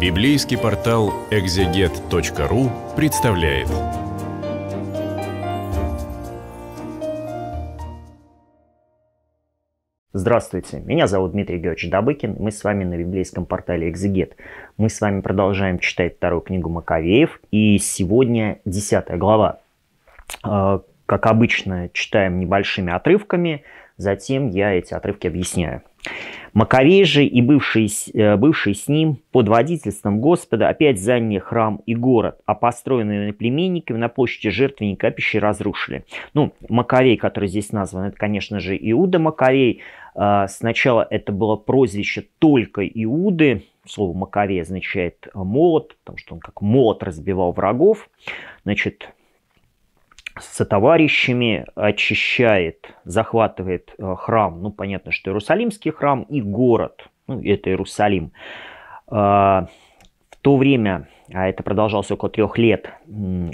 Библейский портал экзегет.ру представляет. Здравствуйте, меня зовут Дмитрий Георгиевич Добыкин, мы с вами на библейском портале «Экзегет». Мы с вами продолжаем читать вторую книгу Маковеев, и сегодня десятая глава. А, как обычно, читаем небольшими отрывками, затем я эти отрывки объясняю. Маковей же и бывший, э, бывший с ним под водительством Господа опять заняли храм и город, а построенные племенниками на площади жертвенника пищи разрушили. Ну, Маковей, который здесь назван, это, конечно же, Иуда Маковей. А, сначала это было прозвище только Иуды. Слово Маковей означает молот, потому что он как молот разбивал врагов. Значит, товарищами очищает, захватывает э, храм, ну, понятно, что Иерусалимский храм и город, ну, это Иерусалим. А, в то время, а это продолжалось около трех лет,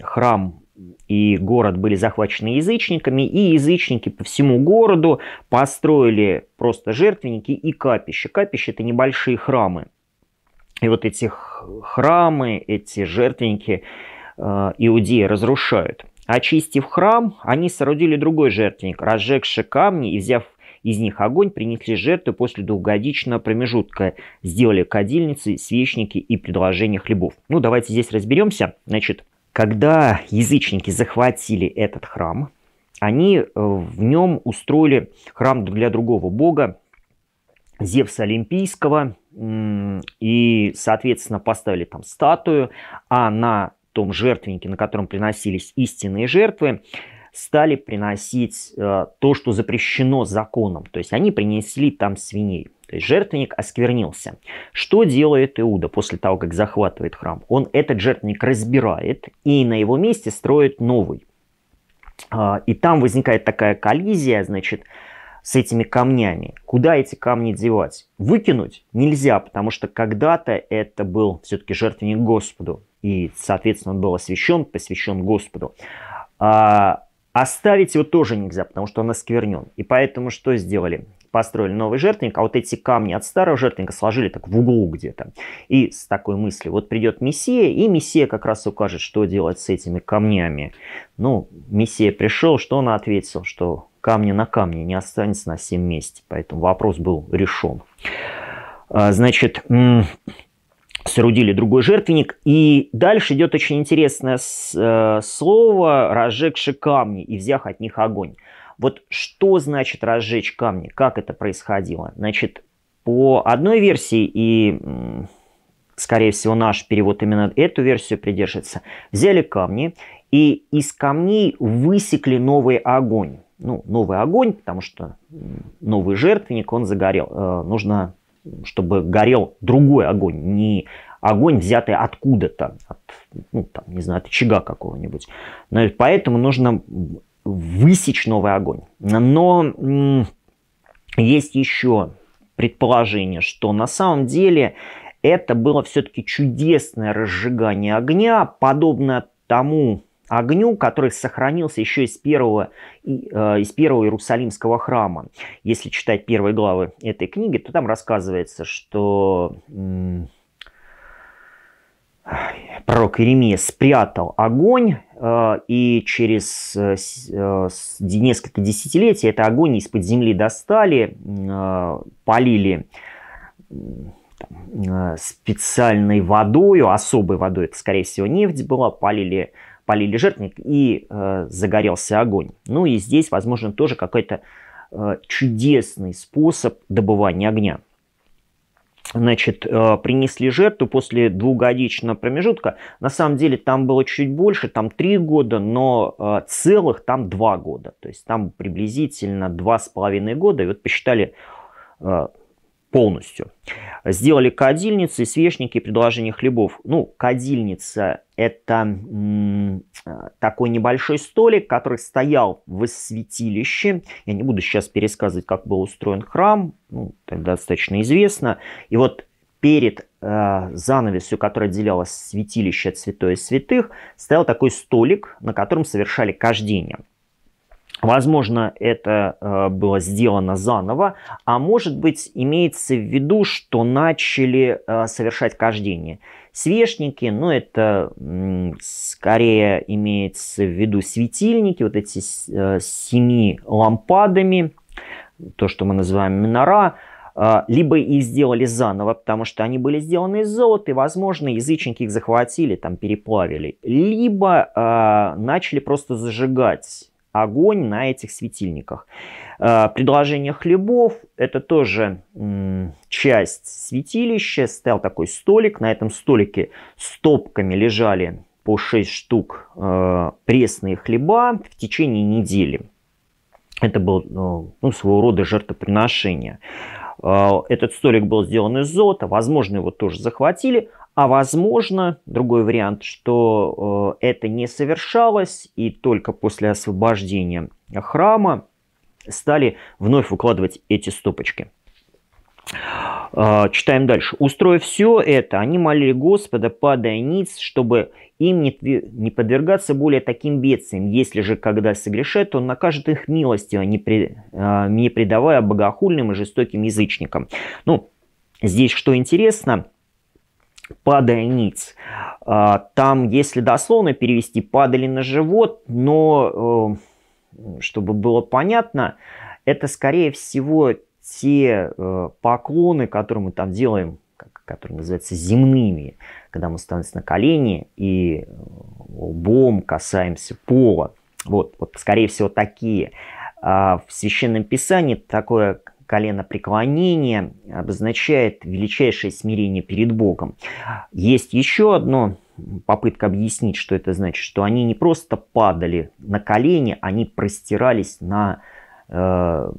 храм и город были захвачены язычниками, и язычники по всему городу построили просто жертвенники и капища. Капища – это небольшие храмы. И вот эти храмы, эти жертвенники э, иудеи разрушают. Очистив храм, они соорудили другой жертвенник, разжегши камни и, взяв из них огонь, принесли жертвы после двухгодичного промежутка, сделали кадильницы, свечники и предложение хлебов. Ну, давайте здесь разберемся. Значит, когда язычники захватили этот храм, они э, в нем устроили храм для другого бога, Зевса Олимпийского, и, соответственно, поставили там статую, а на том жертвеннике, на котором приносились истинные жертвы, стали приносить э, то, что запрещено законом. То есть они принесли там свиней. То есть жертвенник осквернился. Что делает Иуда после того, как захватывает храм? Он этот жертвенник разбирает и на его месте строит новый. А, и там возникает такая коллизия, значит, с этими камнями. Куда эти камни девать? Выкинуть нельзя, потому что когда-то это был все-таки жертвенник Господу и, соответственно, он был освящен, посвящен Господу. А, оставить его тоже нельзя, потому что он осквернен. И поэтому что сделали? Построили новый жертвенник, а вот эти камни от старого жертвенника сложили так в углу где-то. И с такой мыслью, вот придет Мессия, и Мессия как раз укажет, что делать с этими камнями. Ну, Мессия пришел, что он ответил? Что камни на камне не останется на всем месте. Поэтому вопрос был решен. А, значит, соорудили другой жертвенник. И дальше идет очень интересное э, слово «разжегши камни и взях от них огонь». Вот что значит «разжечь камни», как это происходило? Значит, по одной версии, и, скорее всего, наш перевод именно эту версию придержится, взяли камни и из камней высекли новый огонь. Ну, новый огонь, потому что новый жертвенник, он загорел. Э, нужно чтобы горел другой огонь, не огонь, взятый откуда-то, от, ну, там, не знаю, от очага какого-нибудь. но ну, Поэтому нужно высечь новый огонь. Но есть еще предположение, что на самом деле это было все-таки чудесное разжигание огня, подобно тому огню, который сохранился еще из первого, э, из первого Иерусалимского храма. Если читать первые главы этой книги, то там рассказывается, что пророк Иеремия спрятал огонь, э, и через э, несколько десятилетий это огонь из-под земли достали, полили специальной водой, особой водой, это, скорее всего, нефть была, полили спалили жертвенник и э, загорелся огонь. Ну и здесь, возможно, тоже какой-то э, чудесный способ добывания огня. Значит, э, принесли жертву после двухгодичного промежутка. На самом деле там было чуть больше, там три года, но э, целых там два года. То есть там приблизительно два с половиной года. И вот посчитали э, полностью. Сделали кадильницы, свечники, предложение хлебов. Ну, кадильница – это э, такой небольшой столик, который стоял в святилище. Я не буду сейчас пересказывать, как был устроен храм, ну, это достаточно известно. И вот перед э, занавесью, которая отделяла святилище от святое святых, стоял такой столик, на котором совершали кождение. Возможно, это э, было сделано заново, а может быть, имеется в виду, что начали э, совершать кождение. свечники, ну это скорее имеется в виду светильники, вот эти э, семи лампадами, то, что мы называем минора, э, либо их сделали заново, потому что они были сделаны из золота, и, возможно, язычники их захватили, там переплавили, либо э, начали просто зажигать огонь на этих светильниках. Э, предложение хлебов – это тоже часть святилища. Стоял такой столик. На этом столике стопками лежали по 6 штук э, пресные хлеба в течение недели. Это было э, ну, своего рода жертвоприношение. Этот столик был сделан из золота, возможно, его тоже захватили. А возможно, другой вариант, что э, это не совершалось, и только после освобождения храма стали вновь выкладывать эти стопочки. А, читаем дальше. Устроив все это, они молили Господа, падая ниц, чтобы им не, не подвергаться более таким бедствиям. Если же, когда согрешат, он накажет их милостью, а, не предавая богохульным и жестоким язычникам. Ну, здесь что интересно – падая ниц. А, там, если дословно перевести, падали на живот, но, э, чтобы было понятно, это, скорее всего, те э, поклоны, которые мы там делаем, которые называются земными, когда мы становимся на колени и э, лбом касаемся пола. Вот, вот скорее всего, такие. А в Священном Писании такое Колено преклонение обозначает величайшее смирение перед Богом. Есть еще одно попытка объяснить, что это значит, что они не просто падали на колени, они простирались на э,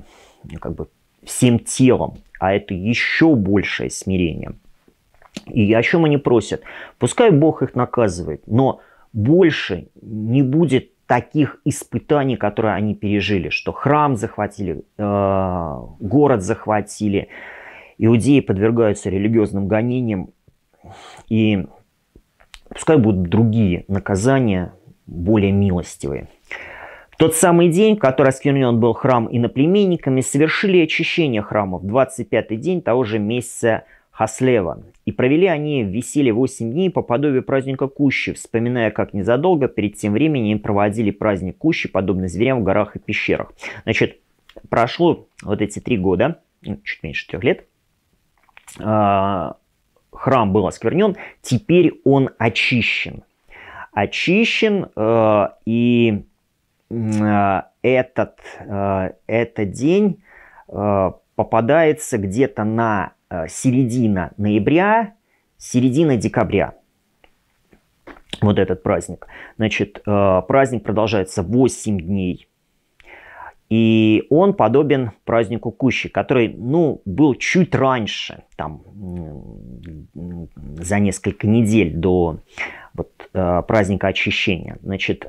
как бы всем телом, а это еще большее смирение. И о чем они просят? Пускай Бог их наказывает, но больше не будет таких испытаний, которые они пережили, что храм захватили, э, город захватили, иудеи подвергаются религиозным гонениям, и пускай будут другие наказания, более милостивые. В тот самый день, в который осквернен был храм иноплеменниками, совершили очищение храмов, 25-й день того же месяца Хаслева. И провели они веселье 8 дней по подобию праздника Кущи, вспоминая, как незадолго перед тем временем проводили праздник Кущи, подобно зверям в горах и пещерах. Значит, прошло вот эти три года, чуть меньше трех лет, а, храм был осквернен, теперь он очищен. Очищен, э, и э, этот, э, этот день попадается где-то на Э, середина ноября, середина декабря. Вот этот праздник. Значит, э, праздник продолжается 8 дней. И он подобен празднику Кущи, который, ну, был чуть раньше, там, за несколько недель до вот, э, праздника очищения. Значит,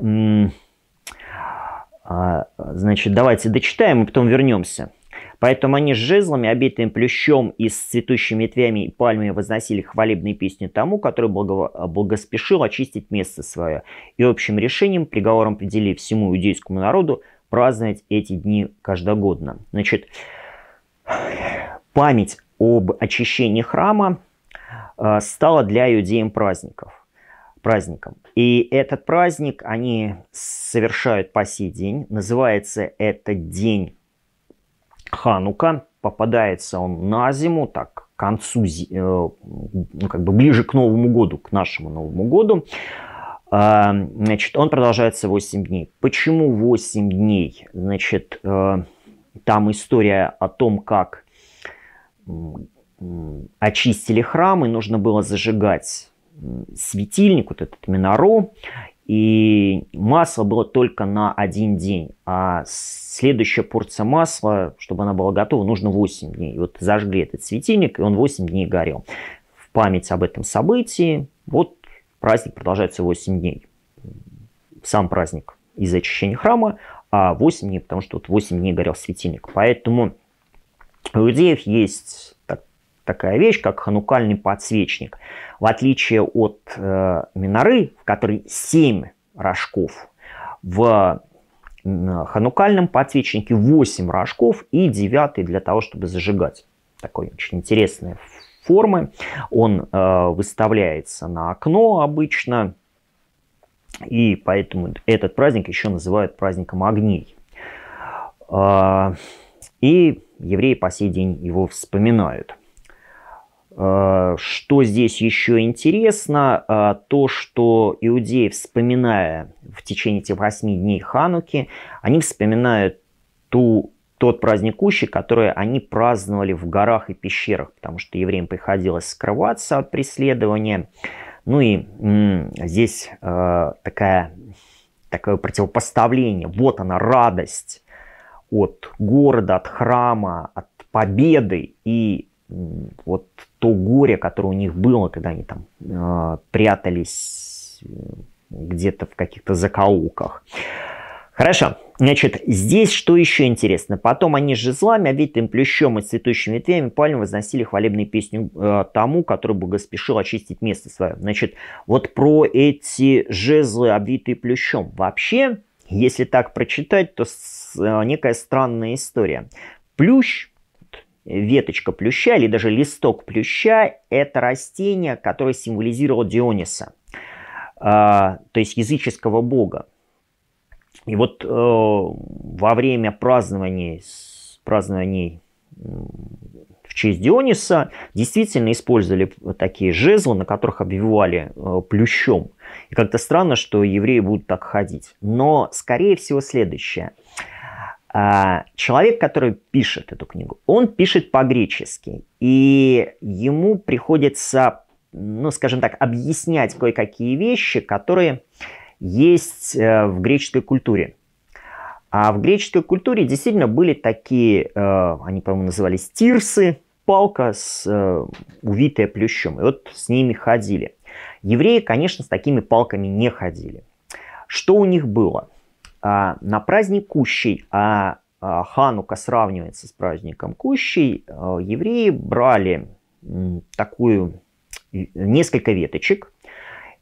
а, значит, давайте дочитаем и потом вернемся. Поэтому они с жезлами, обитым плющом и с цветущими ветвями и пальмами возносили хвалебные песни тому, который благо... благоспешил очистить место свое. И общим решением, приговором предели всему иудейскому народу праздновать эти дни каждогодно. Значит, память об очищении храма э, стала для иудеям праздников праздником. И этот праздник они совершают по сей день. Называется это День Ханука. Попадается он на зиму, так, к концу, э, ну, как бы ближе к Новому году, к нашему Новому году. А, значит, он продолжается 8 дней. Почему 8 дней? Значит, э, там история о том, как очистили храм, и нужно было зажигать светильник, вот этот минору, и масло было только на один день, а следующая порция масла, чтобы она была готова, нужно 8 дней. И вот зажгли этот светильник, и он 8 дней горел. В память об этом событии вот праздник продолжается 8 дней. Сам праздник из очищения храма, а 8 дней, потому что вот 8 дней горел светильник. Поэтому у иудеев есть такая вещь, как ханукальный подсвечник. В отличие от э, миноры, в которой 7 рожков, в ханукальном подсвечнике 8 рожков и 9 для того, чтобы зажигать. Такой очень интересной формы. Он э, выставляется на окно обычно. И поэтому этот праздник еще называют праздником огней. Э, и евреи по сей день его вспоминают. Э, что здесь еще интересно, э, то, что иудеи, вспоминая в течение этих восьми дней Хануки, они вспоминают ту, тот праздник Ущи, который они праздновали в горах и пещерах, потому что евреям приходилось скрываться от преследования. Ну и здесь э, такая, такое противопоставление. Вот она, радость от города, от храма, от победы и вот то горе, которое у них было, когда они там э, прятались э, где-то в каких-то закоулках. Хорошо. Значит, здесь что еще интересно? Потом они же жезлами, обвитым плющом и цветущими ветвями пальм возносили хвалебные песни э, тому, который богоспешил очистить место свое. Значит, вот про эти жезлы, обвитые плющом. Вообще, если так прочитать, то с, э, некая странная история. Плющ веточка плюща или даже листок плюща – это растение, которое символизировало Диониса, а, то есть языческого бога. И вот э, во время празднований, празднований в честь Диониса действительно использовали такие жезлы, на которых обвивали э, плющом. И как-то странно, что евреи будут так ходить. Но, скорее всего, следующее – а, человек, который пишет эту книгу, он пишет по-гречески, и ему приходится, ну, скажем так, объяснять кое-какие вещи, которые есть э, в греческой культуре. А в греческой культуре действительно были такие, э, они, по-моему, назывались тирсы, палка, с, э, увитая плющом, и вот с ними ходили. Евреи, конечно, с такими палками не ходили. Что у них было? А, на праздник Кущей, а, а Ханука сравнивается с праздником Кущей, а, евреи брали м, такую э, несколько веточек.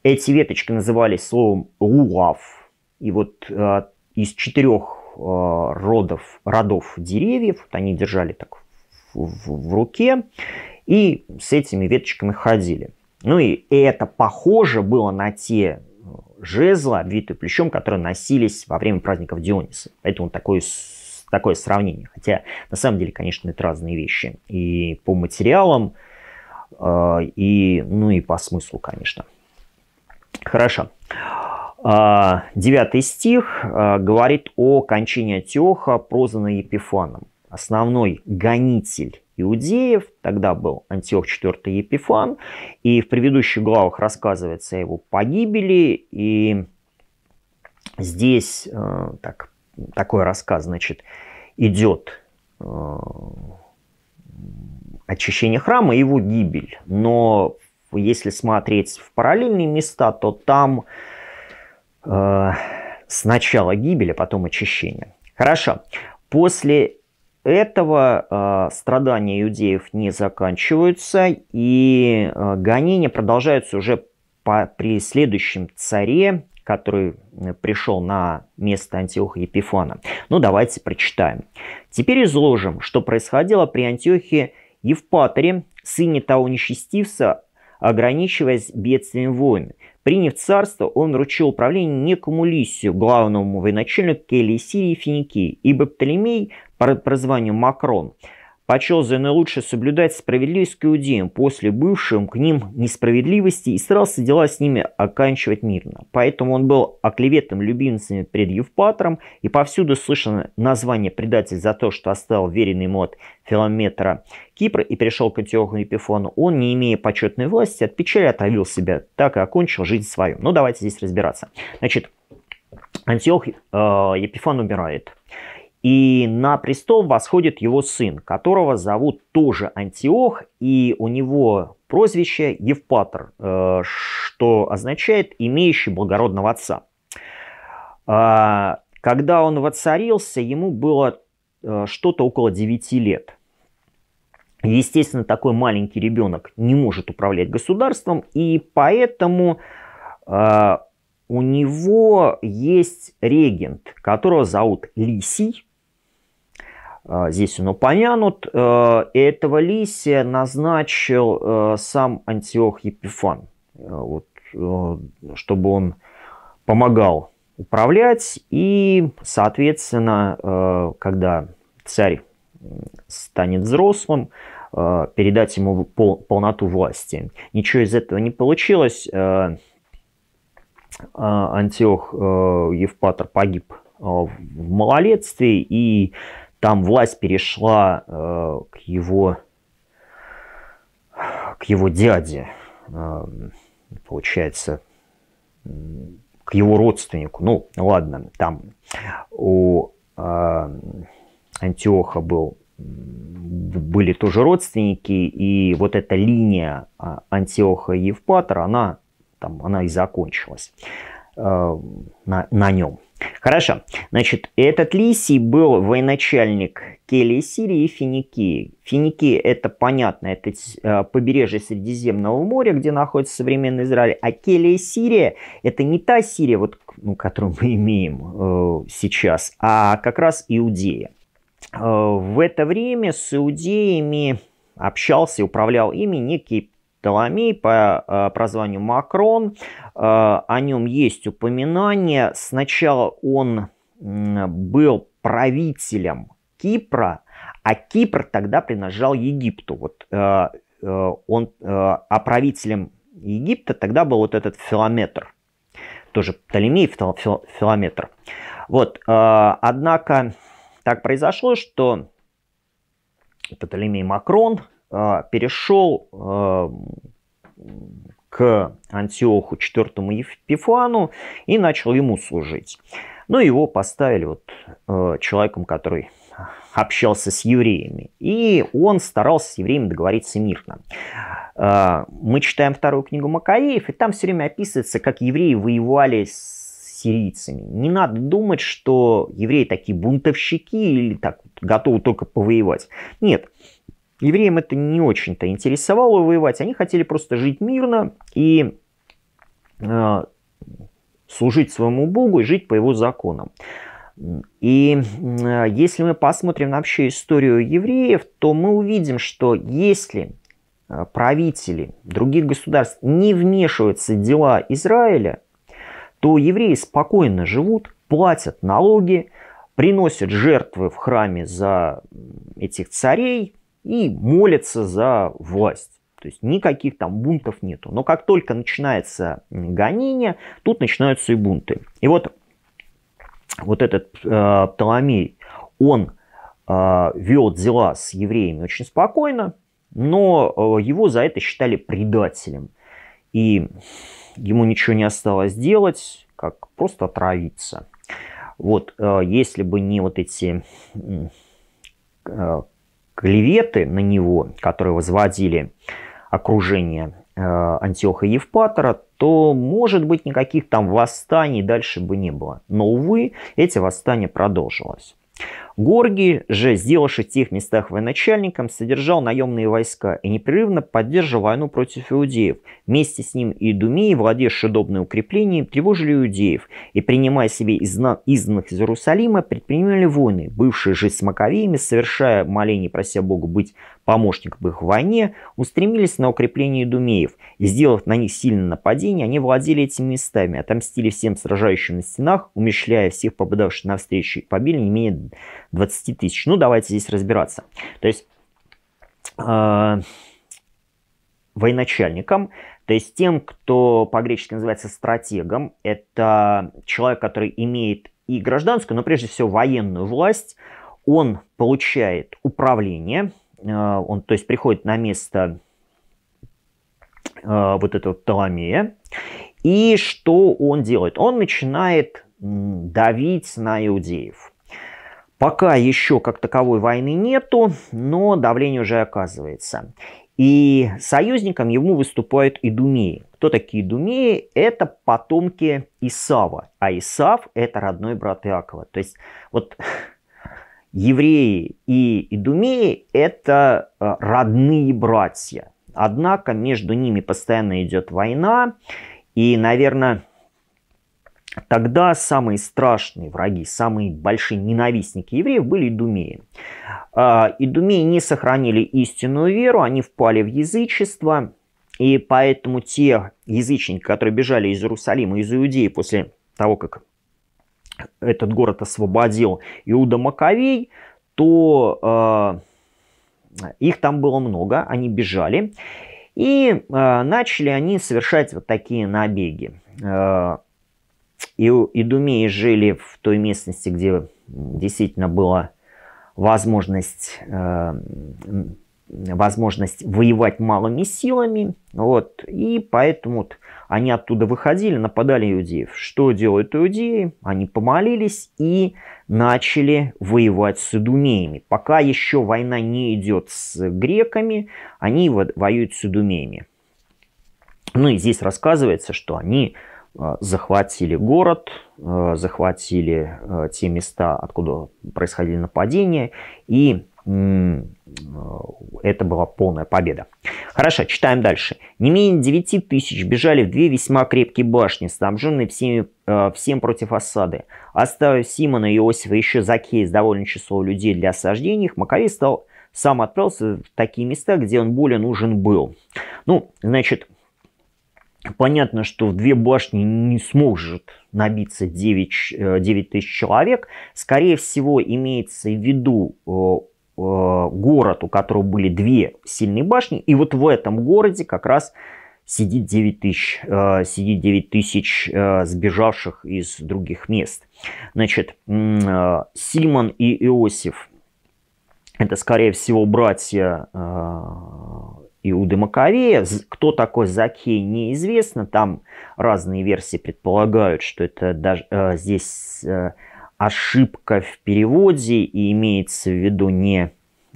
Эти веточки назывались словом лулав. И вот а, из четырех а, родов, родов деревьев, вот они держали так в, в, в руке и с этими веточками ходили. Ну и это похоже было на те жезла, обвитую плечом, которые носились во время праздников Диониса. Поэтому такой такое сравнение. Хотя на самом деле, конечно, это разные вещи. И по материалам, э, и, ну и по смыслу, конечно. Хорошо. А, девятый стих э, говорит о кончине Антиоха, прозванной Епифаном. Основной гонитель иудеев, тогда был Антиох IV Епифан, и в предыдущих главах рассказывается о его погибели, и здесь э, так, такой рассказ, значит, идет э, очищение храма и его гибель, но если смотреть в параллельные места, то там э, сначала гибель, а потом очищение. Хорошо. После этого э, страдания иудеев не заканчиваются, и э, гонения продолжаются уже по, при следующем царе, который пришел на место Антиоха Епифана. Ну, давайте прочитаем. «Теперь изложим, что происходило при Антиохе Евпаторе, сыне того нечестивца, ограничиваясь бедствием войны. Приняв царство, он вручил управление некому Лисию, главному военачальнику Келии и Финикии, ибо Птолемей, по прозванию Макрон, почел за наилучшее соблюдать справедливость к иудеям после бывшим к ним несправедливости и старался дела с ними оканчивать мирно. Поэтому он был оклеветым любимцами пред Евпатором, и повсюду слышно название предатель за то, что оставил веренный ему Филометра Кипра и перешел к Антиоху и Он, не имея почетной власти, от печали отравил себя, так и окончил жизнь свою. Ну, давайте здесь разбираться. Значит, Антиох э, Епифан умирает. И на престол восходит его сын, которого зовут тоже Антиох, и у него прозвище Евпатр, э, что означает «имеющий благородного отца». А, когда он воцарился, ему было э, что-то около 9 лет. Естественно, такой маленький ребенок не может управлять государством, и поэтому э, у него есть регент, которого зовут Лисий, Э, здесь он упомянут. Э, этого Лисия назначил э, сам Антиох Епифан, вот, чтобы он помогал управлять. И, соответственно, когда царь станет взрослым, передать ему полноту власти. Ничего из этого не получилось. Антиох Евпатор погиб в малолетстве, и там власть перешла э, к его к его дяде, э, получается, к его родственнику. Ну, ладно, там у э, Антиоха был были тоже родственники, и вот эта линия а, Антиоха и Евпатора, она, там, она и закончилась э, на, на нем. Хорошо. Значит, этот Лисий был военачальник Келии, Сирии и Финикии. Финики – это понятно, это э, побережье Средиземного моря, где находится современный Израиль. А Келия Сирия – это не та Сирия, вот, ну, которую мы имеем э, сейчас, а как раз Иудея. Э, в это время с иудеями общался и управлял ими некий Птоломей по а, прозванию Макрон. А, о нем есть упоминание. Сначала он был правителем Кипра, а Кипр тогда принадлежал Египту. Вот а, он, а правителем Египта тогда был вот этот филометр. Тоже Птолемей филометр. Вот, однако так произошло, что Птолемей Макрон а, перешел а, к Антиоху IV Епифану и начал ему служить. Но ну, его поставили вот а, человеком, который общался с евреями. И он старался с евреями договориться мирно. Мы читаем вторую книгу Макаеев, и там все время описывается, как евреи воевали с сирийцами. Не надо думать, что евреи такие бунтовщики или так готовы только повоевать. Нет, евреям это не очень-то интересовало воевать. Они хотели просто жить мирно и э, служить своему Богу и жить по его законам. И э, если мы посмотрим на общую историю евреев, то мы увидим, что если э, правители других государств не вмешиваются в дела Израиля, то евреи спокойно живут, платят налоги, приносят жертвы в храме за этих царей, и молятся за власть. То есть никаких там бунтов нету. Но как только начинается гонение, тут начинаются и бунты. И вот, вот этот э, Птоломей, он э, вел дела с евреями очень спокойно, но э, его за это считали предателем. И ему ничего не осталось делать, как просто отравиться. Вот, э, если бы не вот эти э, клеветы на него, которые возводили окружение э, Антиоха Евпатора, то, может быть, никаких там восстаний дальше бы не было. Но, увы, эти восстания продолжилось. Горгий же, сделавшись в тех местах военачальником, содержал наемные войска и непрерывно поддерживал войну против иудеев. Вместе с ним и Думии, владевшие удобные укрепления, тревожили иудеев и, принимая себе изна... изгнанных из Иерусалима, предпринимали войны, бывшие же с Маковеями, совершая моление, прося Бога быть помощник в их войне, устремились на укрепление думеев, и сделав на них сильное нападение, они владели этими местами, отомстили всем сражающим на стенах, умещая всех попадавших навстречу и побили не менее 20 тысяч. Ну, давайте здесь разбираться. То есть... Э военачальником, то есть тем, кто по-гречески называется стратегом, это человек, который имеет и гражданскую, но прежде всего военную власть, он получает управление, а, он, то есть, приходит на место а, вот этого Птоломея. И что он делает? Он начинает давить на иудеев. Пока еще как таковой войны нету, но давление уже оказывается. И союзником ему выступают идумеи. Кто такие идумеи? Это потомки Исава. А Исав – это родной брат Иакова. То есть вот евреи и идумеи – это э, родные братья. Однако между ними постоянно идет война, и, наверное, Тогда самые страшные враги, самые большие ненавистники евреев были идумеи. А, идумеи не сохранили истинную веру, они впали в язычество, и поэтому те язычники, которые бежали из Иерусалима, из Иудеи после того, как этот город освободил Иуда Маковей, то э, их там было много, они бежали. И э, начали они совершать вот такие набеги. Э, и, идумеи жили в той местности, где действительно была возможность э, возможность воевать малыми силами. Вот, и поэтому они оттуда выходили, нападали иудеев. Что делают иудеи? Они помолились и начали воевать с идумеями. Пока еще война не идет с греками, они воюют с идумеями. Ну и здесь рассказывается, что они э, захватили город, э, захватили э, те места, откуда происходили нападения, и это была полная победа. Хорошо, читаем дальше. Не менее 9 тысяч бежали в две весьма крепкие башни, снабженные всеми, э, всем против осады. Оставив Симона и Иосифа еще за кейс довольно число людей для осаждения их, Маковей стал, сам отправился в такие места, где он более нужен был. Ну, значит, Понятно, что в две башни не сможет набиться 9, 9 э, тысяч человек. Скорее всего, имеется в виду э, Э, город, у которого были две сильные башни. И вот в этом городе как раз сидит 9 тысяч, э, сидит 9 тысяч э, сбежавших из других мест. Значит, Симон и Иосиф – это, скорее всего, братья Иуды Маковея. Кто такой Закей, неизвестно. Там разные версии предполагают, что это даже здесь ошибка в переводе и имеется в виду не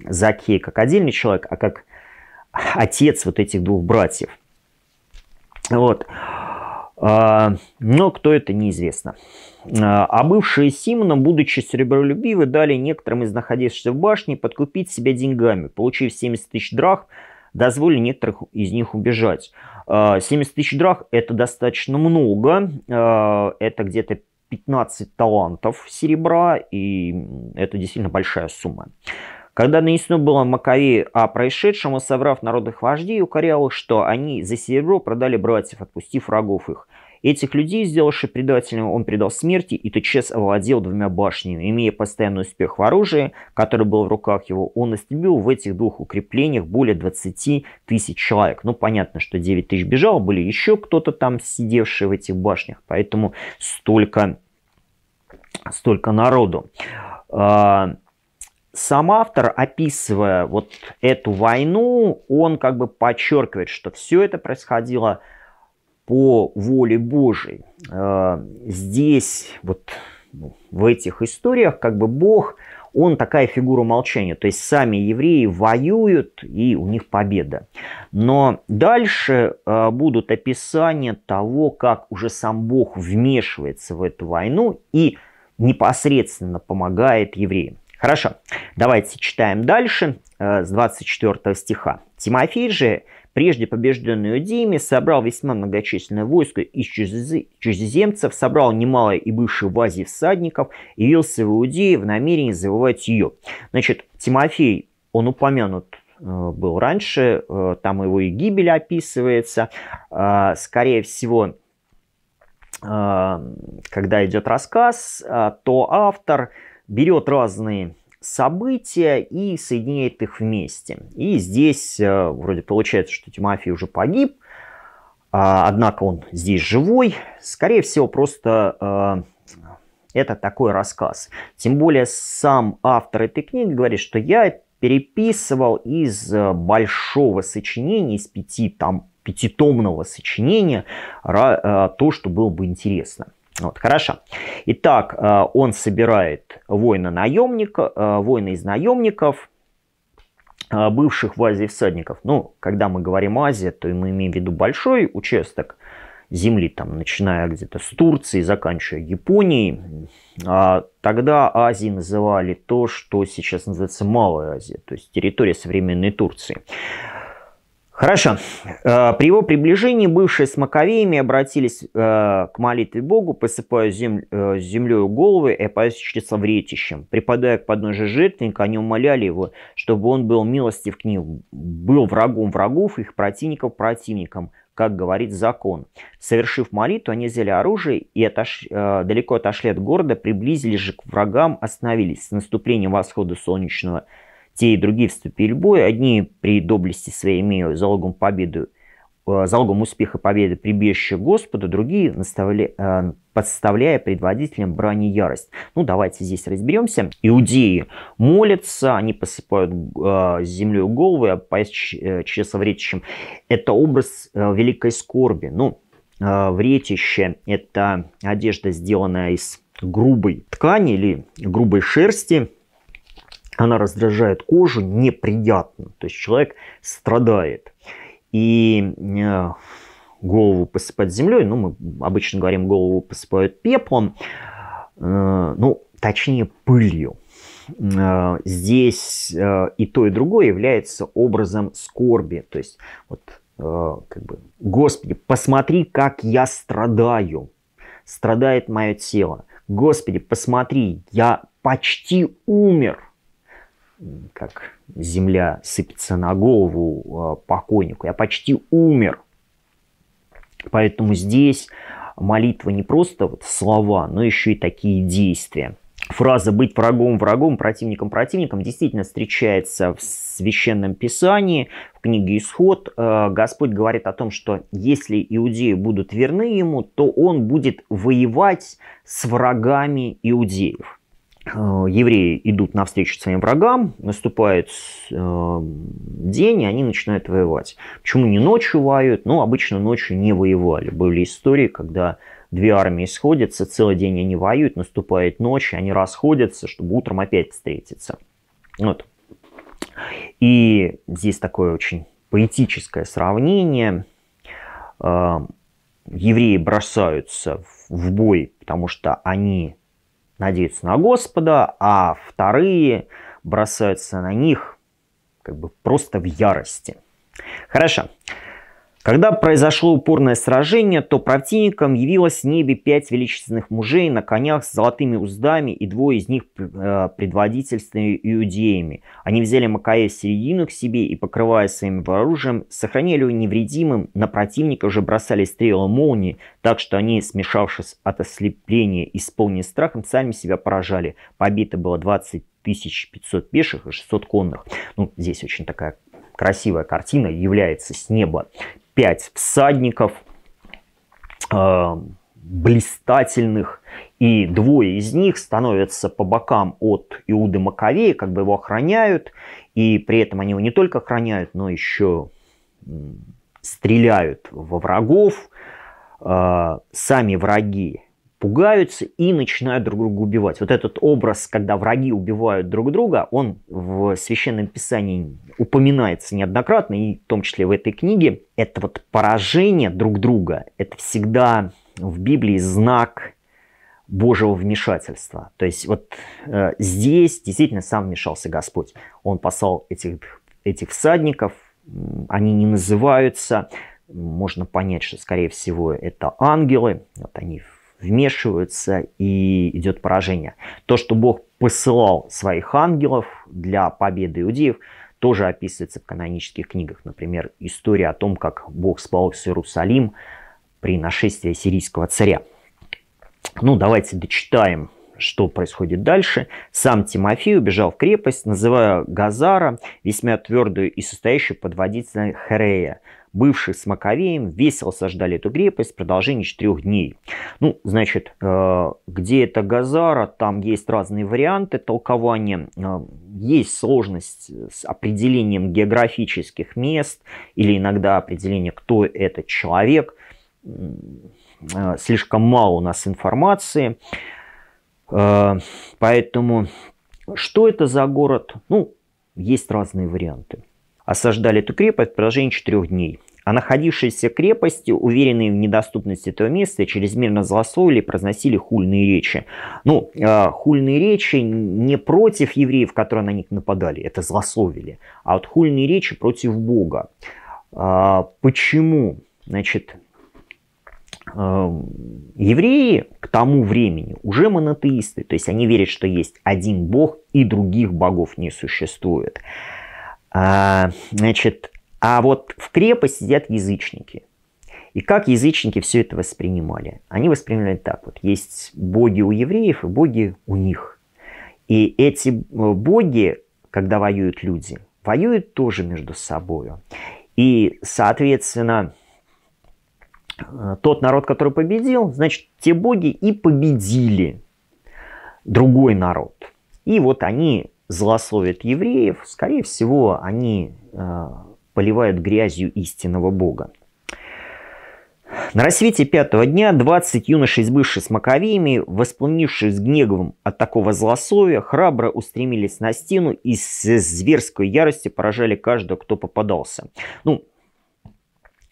Закей как отдельный человек, а как отец вот этих двух братьев. Вот. А, но кто это, неизвестно. А, а бывшие Симона, будучи серебролюбивы, дали некоторым из находившихся в башне подкупить себя деньгами. Получив 70 тысяч драх, дозволили некоторых из них убежать. 70 а, тысяч драх – это достаточно много. Это где-то 15 талантов серебра, и это действительно большая сумма. Когда нанесено было Маковею о а происшедшем и соврав народных вождей, укорял их, что они за серебро продали братьев, отпустив врагов их. Этих людей, сделавших предателем, он предал смерти, и тотчас овладел двумя башнями. Имея постоянный успех в оружии, который был в руках его, он истребил в этих двух укреплениях более 20 тысяч человек. Ну, понятно, что 9 тысяч бежал, были еще кто-то там сидевший в этих башнях, поэтому столько, столько народу. А, сам автор, описывая вот эту войну, он как бы подчеркивает, что все это происходило по воле Божией. А, здесь, вот ну, в этих историях, как бы Бог, он такая фигура молчания. То есть сами евреи воюют, и у них победа. Но дальше а, будут описания того, как уже сам Бог вмешивается в эту войну и непосредственно помогает евреям. Хорошо, давайте читаем дальше а, с 24 стиха. Тимофей же, прежде побежденный Диме, собрал весьма многочисленное войско из чужеземцев, собрал немало и бывших в Азии всадников, явился в Иудее в намерении завоевать ее. Значит, Тимофей, он упомянут э, был раньше, э, там его и гибель описывается. Э, скорее всего, когда идет рассказ, то автор берет разные события и соединяет их вместе. И здесь э, вроде получается, что Тимофей уже погиб, а, однако он здесь живой. Скорее всего, просто э, это такой рассказ. Тем более сам автор этой книги говорит, что я переписывал из э, большого сочинения, из пяти там пятитомного сочинения э, то, что было бы интересно. Вот, хорошо. Итак, э, он собирает воина-наемника, э, воина из наемников, э, бывших в Азии всадников. Ну, когда мы говорим Азия, то мы имеем в виду большой участок земли, там, начиная где-то с Турции, заканчивая Японией. А тогда Азией называли то, что сейчас называется Малая Азия, то есть территория современной Турции. Хорошо. Э, при его приближении бывшие с Маковеями обратились э, к молитве Богу, посыпая землю э, землею головы и опасчатся вретищем. Припадая к подножию жертвенника, они умоляли его, чтобы он был милостив к ним, был врагом врагов, их противников противником, как говорит закон. Совершив молитву, они взяли оружие и отош... далеко отошли от города, приблизились же к врагам, остановились с наступлением восхода солнечного те и другие вступили в бой. Одни при доблести своей имею залогом победы, э, залогом успеха победы прибежище Господа, другие наставли, э, подставляя предводителям брани ярость. Ну, давайте здесь разберемся. Иудеи молятся, они посыпают э, землю головы, а пояс чресовретищем. Это образ великой скорби. Ну, вретище – это одежда, сделанная из грубой ткани или грубой шерсти – она раздражает кожу неприятно. То есть человек страдает. И э, голову посыпать землей, ну, мы обычно говорим, голову посыпают пеплом, э, ну, точнее, пылью. Э, здесь и то, и другое является образом скорби. То есть, вот, как бы, Господи, посмотри, как я страдаю. Страдает мое тело. Господи, посмотри, я почти умер как земля сыпется на голову э, покойнику. Я почти умер. Поэтому здесь молитва не просто вот слова, но еще и такие действия. Фраза «быть врагом врагом, противником противником» действительно встречается в Священном Писании, в книге «Исход». Э, Господь говорит о том, что если иудеи будут верны ему, то он будет воевать с врагами иудеев. Э, евреи идут навстречу своим врагам, наступает э, день, и они начинают воевать. Почему не ночью воюют? Ну, обычно ночью не воевали. Были истории, когда две армии сходятся, целый день они воюют, наступает ночь, и они расходятся, чтобы утром опять встретиться. Вот. И здесь такое очень поэтическое сравнение. Э, евреи бросаются в бой, потому что они надеются на Господа, а вторые бросаются на них как бы просто в ярости. Хорошо. Когда произошло упорное сражение, то противником явилось в небе пять величественных мужей на конях с золотыми уздами, и двое из них э, предводительствовали иудеями. Они взяли Макаея в середину к себе и, покрывая своим оружием, сохраняли его невредимым, на противника уже бросали стрелы молнии, так что они, смешавшись от ослепления и исполненных страхом, сами себя поражали. Побито было 20 1500 пеших и 600 конных. Ну, здесь очень такая красивая картина является с неба. Пять всадников, э, блистательных, и двое из них становятся по бокам от Иуды Маковея, как бы его охраняют, и при этом они его не только охраняют, но еще стреляют во врагов. Э, сами враги пугаются и начинают друг друга убивать. Вот этот образ, когда враги убивают друг друга, он в Священном Писании упоминается неоднократно, и в том числе в этой книге. Это вот поражение друг друга, это всегда в Библии знак Божьего вмешательства. То есть вот э, здесь действительно сам вмешался Господь. Он послал этих, этих всадников, они не называются, можно понять, что, скорее всего, это ангелы. Вот они в вмешиваются и идет поражение. То, что Бог посылал своих ангелов для победы иудеев, тоже описывается в канонических книгах. Например, история о том, как Бог спал с Иерусалим при нашествии сирийского царя. Ну, давайте дочитаем что происходит дальше. Сам Тимофей убежал в крепость, называя Газара весьма твердую и состоящую под водителя Херея. Бывший с Маковеем весело сождали эту крепость в продолжении четырех дней. Ну, значит, э, где это Газара, там есть разные варианты толкования. Э, есть сложность с определением географических мест или иногда определение, кто этот человек. Э, слишком мало у нас информации. А, поэтому что это за город? Ну, есть разные варианты. Осаждали эту крепость в продолжении четырех дней. А находившиеся крепости, уверенные в недоступности этого места, чрезмерно злословили и произносили хульные речи. Ну, э, хульные речи не против евреев, которые на них нападали, это злословили, а вот хульные речи против Бога. Э, почему? Значит, Эм, евреи к тому времени уже монотеисты, то есть они верят, что есть один бог и других богов не существует. А, значит, а вот в крепость сидят язычники. И как язычники все это воспринимали? Они воспринимали так, вот есть боги у евреев и боги у них. И эти э, боги, когда воюют люди, воюют тоже между собой. И, соответственно, Э, тот народ, который победил, значит, те боги и победили другой народ. И вот они злословят евреев, скорее всего, они э, поливают грязью истинного бога. На рассвете пятого дня 20 юношей из бывшей с Маковеями, воспламенившись гневом от такого злословия, храбро устремились на стену и с зверской яростью поражали каждого, кто попадался. Ну,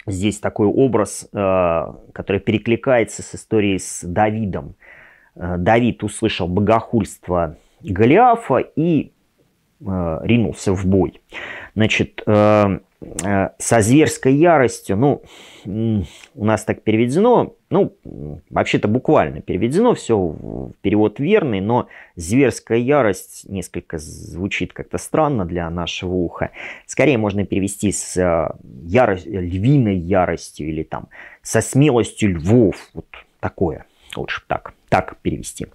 здесь такой образ, э, который перекликается с историей с Давидом. Э, Давид услышал богохульство Голиафа и э, ринулся в бой. Значит, Э, со зверской яростью, ну, у нас так переведено, ну, вообще-то буквально переведено, все перевод верный, но зверская ярость несколько звучит как-то странно для нашего уха. Скорее можно перевести с э, ярость, львиной яростью или там со смелостью львов, вот такое, лучше так, так перевести.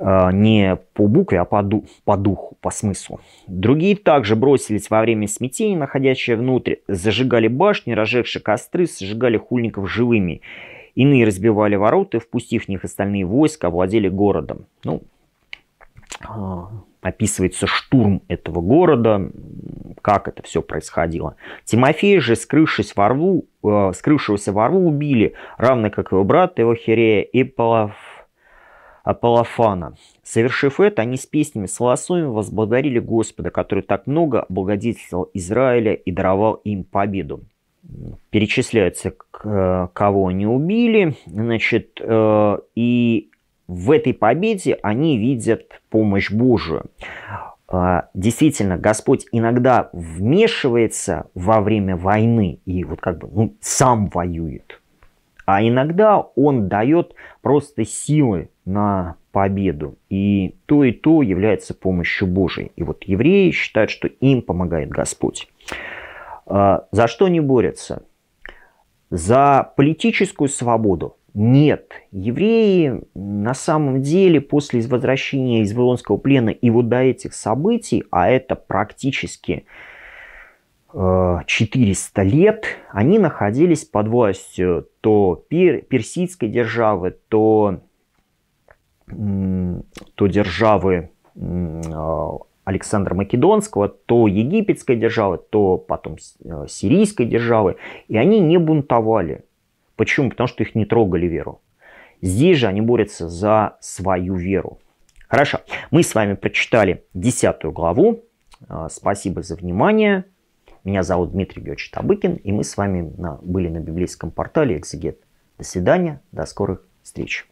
Э, не по букве, а по, ду по духу, по смыслу. Другие также бросились во время смятений, находящие внутрь, зажигали башни, разжегшие костры, сжигали хульников живыми. Иные разбивали ворота, впустив в них остальные войска, овладели городом. Ну, а, описывается штурм этого города, как это все происходило. Тимофей же, скрывшись во рву, э, скрывшегося во рву, убили, равно как его брат его Херея и Палаф Аполлофана. Совершив это, они с песнями Солосоями возблагодарили Господа, который так много благодетельствовал Израиля и даровал им победу. Перечисляется, кого они убили. Значит, э, и в этой победе они видят помощь Божию. Э, действительно, Господь иногда вмешивается во время войны и вот как бы ну, сам воюет а иногда он дает просто силы на победу. И то, и то является помощью Божией. И вот евреи считают, что им помогает Господь. А, за что они борются? За политическую свободу. Нет, евреи на самом деле после возвращения из Вавилонского плена и вот до этих событий, а это практически 400 э, лет они находились под властью то пер, персидской державы, то, то державы э, Александра Македонского, то египетской державы, то потом э, сирийской державы. И они не бунтовали. Почему? Потому что их не трогали веру. Здесь же они борются за свою веру. Хорошо, мы с вами прочитали 10 главу. Спасибо за внимание. Меня зовут Дмитрий Георгиевич Табыкин, и мы с вами были на библейском портале «Экзегет». До свидания, до скорых встреч.